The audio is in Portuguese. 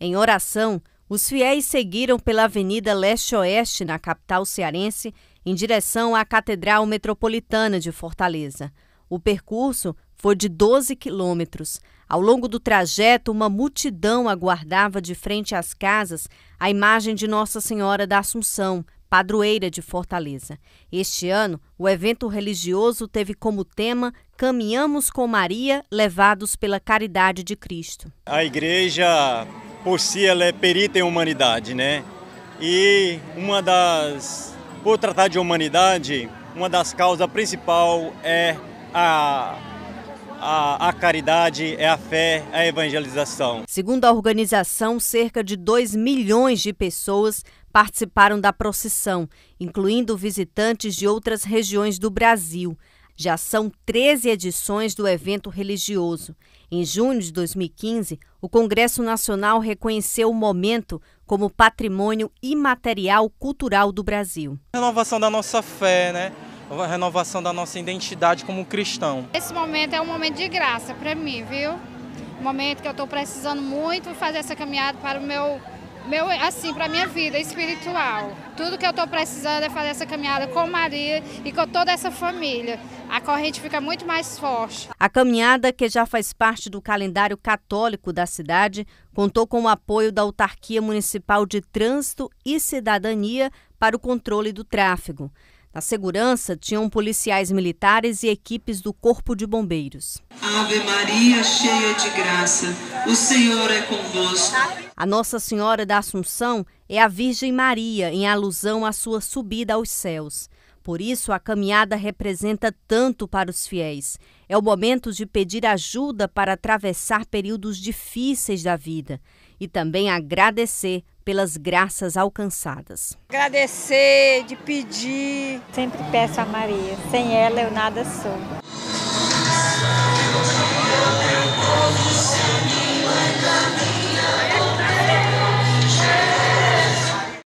Em oração, os fiéis seguiram pela Avenida Leste-Oeste, na capital cearense, em direção à Catedral Metropolitana de Fortaleza. O percurso foi de 12 quilômetros. Ao longo do trajeto, uma multidão aguardava de frente às casas a imagem de Nossa Senhora da Assunção padroeira de Fortaleza. Este ano, o evento religioso teve como tema Caminhamos com Maria, levados pela caridade de Cristo. A igreja, por si, ela é perita em humanidade, né? E uma das, por tratar de humanidade, uma das causas principal é a a, a, caridade, é a fé, é a evangelização. Segundo a organização, cerca de 2 milhões de pessoas participaram da procissão, incluindo visitantes de outras regiões do Brasil. Já são 13 edições do evento religioso. Em junho de 2015, o Congresso Nacional reconheceu o momento como patrimônio imaterial cultural do Brasil. Renovação da nossa fé, né? a renovação da nossa identidade como cristão. Esse momento é um momento de graça para mim, viu? Um momento que eu estou precisando muito fazer essa caminhada para o meu meu, assim, para minha vida espiritual. Tudo que eu estou precisando é fazer essa caminhada com Maria e com toda essa família. A corrente fica muito mais forte. A caminhada, que já faz parte do calendário católico da cidade, contou com o apoio da Autarquia Municipal de Trânsito e Cidadania para o controle do tráfego. Na segurança, tinham policiais militares e equipes do Corpo de Bombeiros. Ave Maria, cheia de graça, o Senhor é convosco. A Nossa Senhora da Assunção é a Virgem Maria, em alusão à sua subida aos céus. Por isso, a caminhada representa tanto para os fiéis. É o momento de pedir ajuda para atravessar períodos difíceis da vida e também agradecer pelas graças alcançadas. Agradecer, de pedir. Sempre peço a Maria, sem ela eu nada sou.